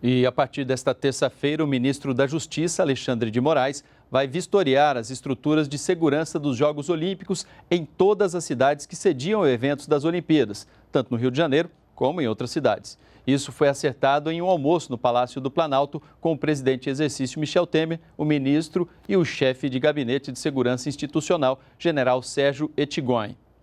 E a partir desta terça-feira, o ministro da Justiça, Alexandre de Moraes, vai vistoriar as estruturas de segurança dos Jogos Olímpicos em todas as cidades que sediam eventos das Olimpíadas, tanto no Rio de Janeiro como em outras cidades. Isso foi acertado em um almoço no Palácio do Planalto com o presidente em exercício Michel Temer, o ministro e o chefe de gabinete de segurança institucional, general Sérgio Etigoin.